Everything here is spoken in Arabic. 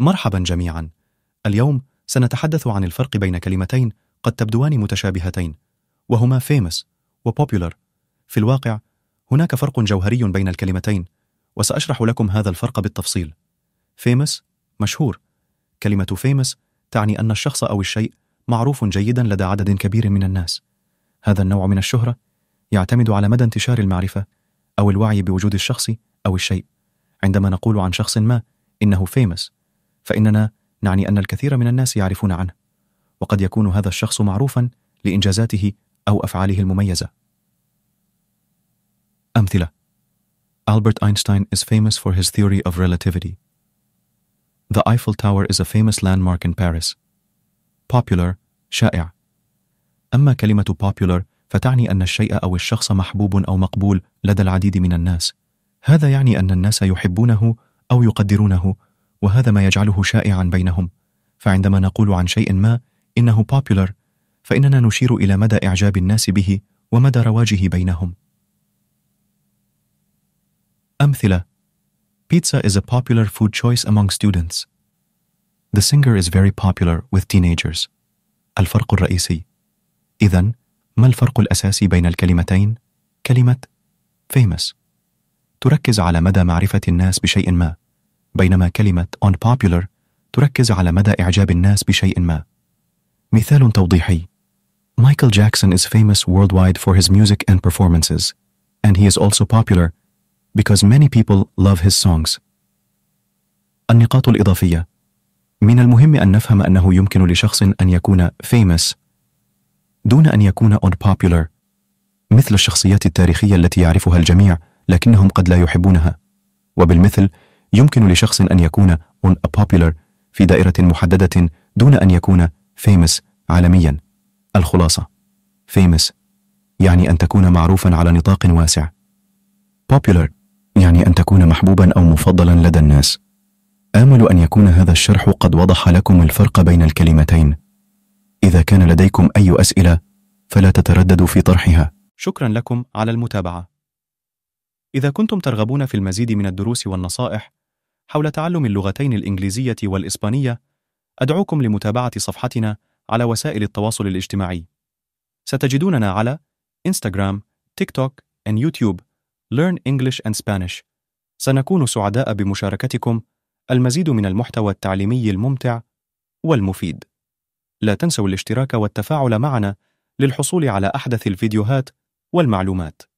مرحبا جميعا اليوم سنتحدث عن الفرق بين كلمتين قد تبدوان متشابهتين وهما famous popular في الواقع هناك فرق جوهري بين الكلمتين وسأشرح لكم هذا الفرق بالتفصيل famous مشهور كلمة famous تعني أن الشخص أو الشيء معروف جيدا لدى عدد كبير من الناس هذا النوع من الشهرة يعتمد على مدى انتشار المعرفة أو الوعي بوجود الشخص أو الشيء عندما نقول عن شخص ما إنه famous فإننا نعني أن الكثير من الناس يعرفون عنه وقد يكون هذا الشخص معروفا لإنجازاته أو أفعاله المميزة أمثلة Albert Einstein is famous for his theory of relativity. The Eiffel Tower is a famous landmark in Paris. Popular شائع أما كلمة popular فتعني أن الشيء أو الشخص محبوب أو مقبول لدى العديد من الناس هذا يعني أن الناس يحبونه أو يقدرونه وهذا ما يجعله شائعا بينهم فعندما نقول عن شيء ما إنه popular فإننا نشير إلى مدى إعجاب الناس به ومدى رواجه بينهم أمثلة Pizza is a popular food choice among students. The singer is very popular with teenagers. الفرق الرئيسي إذا ما الفرق الأساسي بين الكلمتين؟ كلمة famous تركز على مدى معرفة الناس بشيء ما بينما كلمة unpopular تركز على مدى إعجاب الناس بشيء ما. مثال توضيحي Michael Jackson is famous worldwide for his music and performances, and he is also popular because many people love his songs. النقاط الإضافية من المهم أن نفهم أنه يمكن لشخص أن يكون famous دون أن يكون unpopular مثل الشخصيات التاريخية التي يعرفها الجميع لكنهم قد لا يحبونها وبالمثل يمكن لشخص أن يكون unpopular popular في دائرة محددة دون أن يكون famous عالميا الخلاصة famous يعني أن تكون معروفا على نطاق واسع popular يعني أن تكون محبوبا أو مفضلا لدى الناس آمل أن يكون هذا الشرح قد وضح لكم الفرق بين الكلمتين إذا كان لديكم أي أسئلة فلا تترددوا في طرحها شكرا لكم على المتابعة إذا كنتم ترغبون في المزيد من الدروس والنصائح حول تعلم اللغتين الإنجليزية والإسبانية أدعوكم لمتابعة صفحتنا على وسائل التواصل الاجتماعي ستجدوننا على إنستغرام، تيك توك، and يوتيوب Learn English and Spanish سنكون سعداء بمشاركتكم المزيد من المحتوى التعليمي الممتع والمفيد لا تنسوا الاشتراك والتفاعل معنا للحصول على أحدث الفيديوهات والمعلومات